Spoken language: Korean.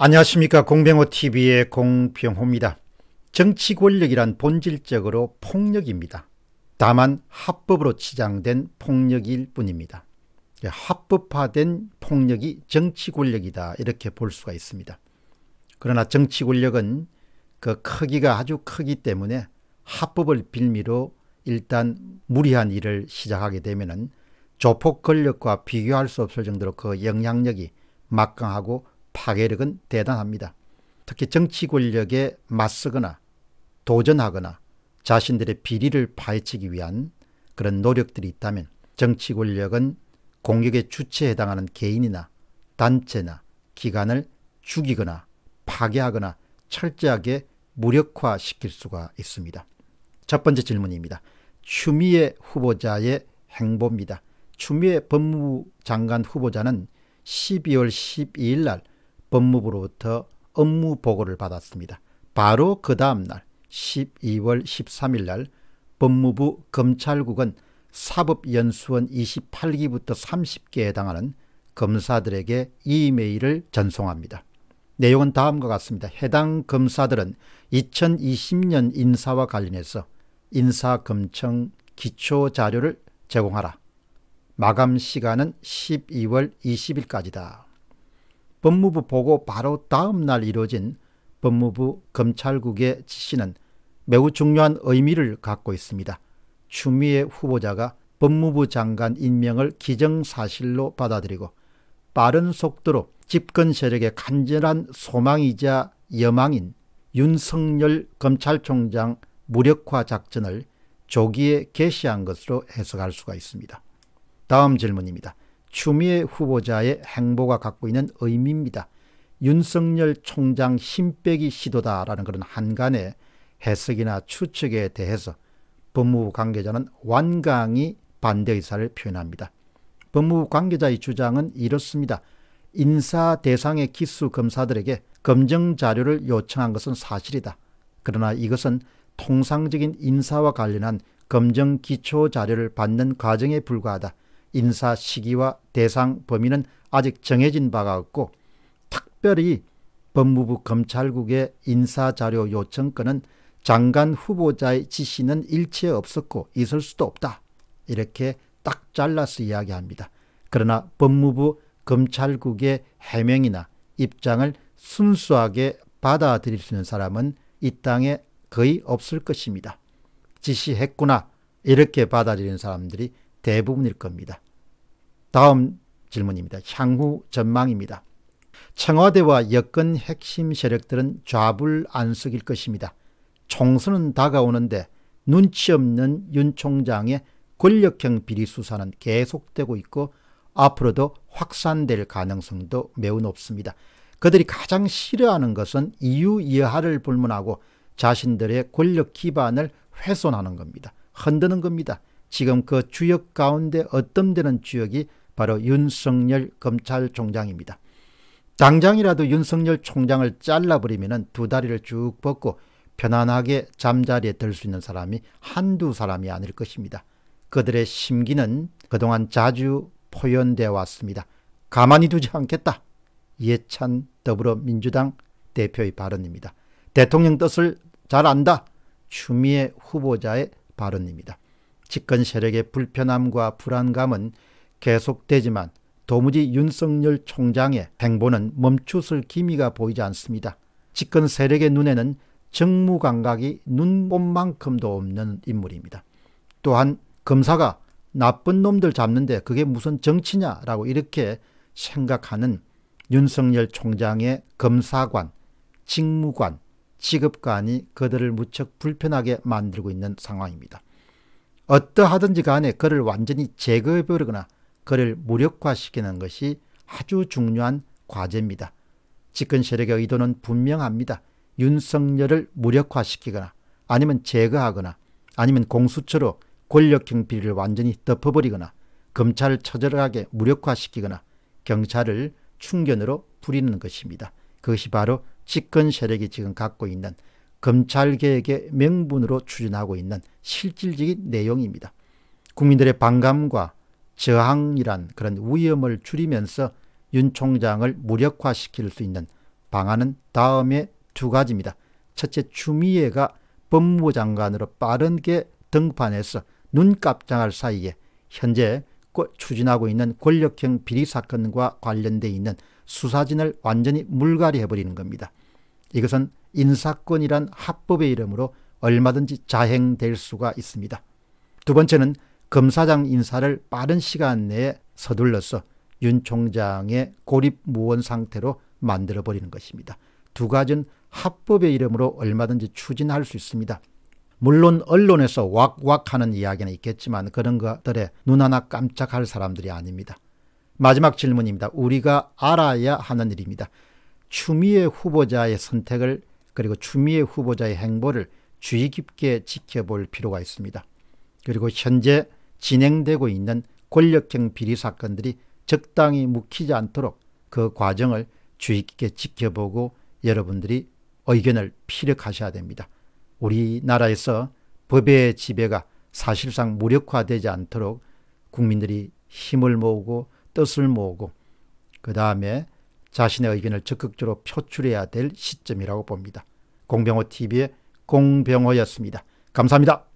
안녕하십니까 공병호TV의 공병호입니다. 정치 권력이란 본질적으로 폭력입니다. 다만 합법으로 치장된 폭력일 뿐입니다. 예, 합법화된 폭력이 정치 권력이다 이렇게 볼 수가 있습니다. 그러나 정치 권력은 그 크기가 아주 크기 때문에 합법을 빌미로 일단 무리한 일을 시작하게 되면 조폭 권력과 비교할 수 없을 정도로 그 영향력이 막강하고 파괴력은 대단합니다. 특히 정치 권력에 맞서거나 도전하거나 자신들의 비리를 파헤치기 위한 그런 노력들이 있다면 정치 권력은 공격의 주체에 해당하는 개인이나 단체나 기관을 죽이거나 파괴하거나 철저하게 무력화시킬 수가 있습니다. 첫 번째 질문입니다. 추미애 후보자의 행보입니다. 추미애 법무부 장관 후보자는 12월 12일 날 법무부로부터 업무 보고를 받았습니다. 바로 그 다음날 12월 13일날 법무부 검찰국은 사법연수원 28기부터 30기에 해당하는 검사들에게 이메일을 전송합니다. 내용은 다음과 같습니다. 해당 검사들은 2020년 인사와 관련해서 인사검청 기초자료를 제공하라. 마감 시간은 12월 20일까지다. 법무부 보고 바로 다음 날 이루어진 법무부 검찰국의 지시는 매우 중요한 의미를 갖고 있습니다. 추미애 후보자가 법무부 장관 임명을 기정사실로 받아들이고 빠른 속도로 집권 세력의 간절한 소망이자 여망인 윤석열 검찰총장 무력화 작전을 조기에 개시한 것으로 해석할 수가 있습니다. 다음 질문입니다. 추미애 후보자의 행보가 갖고 있는 의미입니다. 윤석열 총장 힘빼기 시도다라는 그런 한간의 해석이나 추측에 대해서 법무부 관계자는 완강히 반대 의사를 표현합니다. 법무부 관계자의 주장은 이렇습니다. 인사 대상의 기수 검사들에게 검증 자료를 요청한 것은 사실이다. 그러나 이것은 통상적인 인사와 관련한 검증 기초 자료를 받는 과정에 불과하다. 인사 시기와 대상 범위는 아직 정해진 바가 없고 특별히 법무부 검찰국의 인사자료 요청권은 장관 후보자의 지시는 일체 없었고 있을 수도 없다. 이렇게 딱 잘라서 이야기합니다. 그러나 법무부 검찰국의 해명이나 입장을 순수하게 받아들일 수 있는 사람은 이 땅에 거의 없을 것입니다. 지시했구나 이렇게 받아들이는 사람들이 대부분일 겁니다. 다음 질문입니다. 향후 전망입니다. 청와대와 여권 핵심 세력들은 좌불 안석일 것입니다. 총선은 다가오는데 눈치 없는 윤 총장의 권력형 비리 수사는 계속되고 있고 앞으로도 확산될 가능성도 매우 높습니다. 그들이 가장 싫어하는 것은 이유 여하를 불문하고 자신들의 권력 기반을 훼손하는 겁니다. 흔드는 겁니다. 지금 그 주역 가운데 어떤 되는 주역이 바로 윤석열 검찰총장입니다. 당장이라도 윤석열 총장을 잘라버리면 두 다리를 쭉 뻗고 편안하게 잠자리에 들 수 있는 사람이 한두 사람이 아닐 것입니다. 그들의 심기는 그동안 자주 표현되어 왔습니다. 가만히 두지 않겠다. 예찬 더불어민주당 대표의 발언입니다. 대통령 뜻을 잘 안다. 추미애 후보자의 발언입니다. 집권 세력의 불편함과 불안감은 계속되지만 도무지 윤석열 총장의 행보는 멈추을 기미가 보이지 않습니다. 집권 세력의 눈에는 정무감각이 눈곱만큼도 없는 인물입니다. 또한 검사가 나쁜 놈들 잡는데 그게 무슨 정치냐라고 이렇게 생각하는 윤석열 총장의 검사관, 직무관, 직업관이 그들을 무척 불편하게 만들고 있는 상황입니다. 어떠하든지 간에 그를 완전히 제거해버리거나 그를 무력화시키는 것이 아주 중요한 과제입니다. 집권 세력의 의도는 분명합니다. 윤석열을 무력화시키거나 아니면 제거하거나 아니면 공수처로 권력형 비리를 완전히 덮어버리거나 검찰을 처절하게 무력화시키거나 경찰을 충견으로 부리는 것입니다. 그것이 바로 집권 세력이 지금 갖고 있는 검찰개혁의 명분으로 추진하고 있는 실질적인 내용입니다. 국민들의 반감과 저항이란 그런 위험을 줄이면서 윤 총장을 무력화시킬 수 있는 방안은 다음에 두 가지입니다. 첫째 추미애가 법무부 장관으로 빠르게 등판해서 눈 깜짝할 사이에 현재 추진하고 있는 권력형 비리 사건과 관련돼 있는 수사진을 완전히 물갈이해버리는 겁니다. 이것은 인사권이란 합법의 이름으로 얼마든지 자행될 수가 있습니다. 두 번째는 검사장 인사를 빠른 시간 내에 서둘러서 윤 총장의 고립무원 상태로 만들어버리는 것입니다. 두 가지는 합법의 이름으로 얼마든지 추진할 수 있습니다. 물론 언론에서 왁왁하는 이야기는 있겠지만 그런 것들에 눈 하나 깜짝할 사람들이 아닙니다. 마지막 질문입니다. 우리가 알아야 하는 일입니다. 추미애 후보자의 선택을 그리고 추미애 후보자의 행보를 주의 깊게 지켜볼 필요가 있습니다. 그리고 현재 진행되고 있는 권력형 비리 사건들이 적당히 묵히지 않도록 그 과정을 주의 깊게 지켜보고 여러분들이 의견을 피력하셔야 됩니다. 우리나라에서 법의 지배가 사실상 무력화되지 않도록 국민들이 힘을 모으고 뜻을 모으고 그 다음에 자신의 의견을 적극적으로 표출해야 될 시점이라고 봅니다. 공병호 TV의 공병호였습니다. 감사합니다.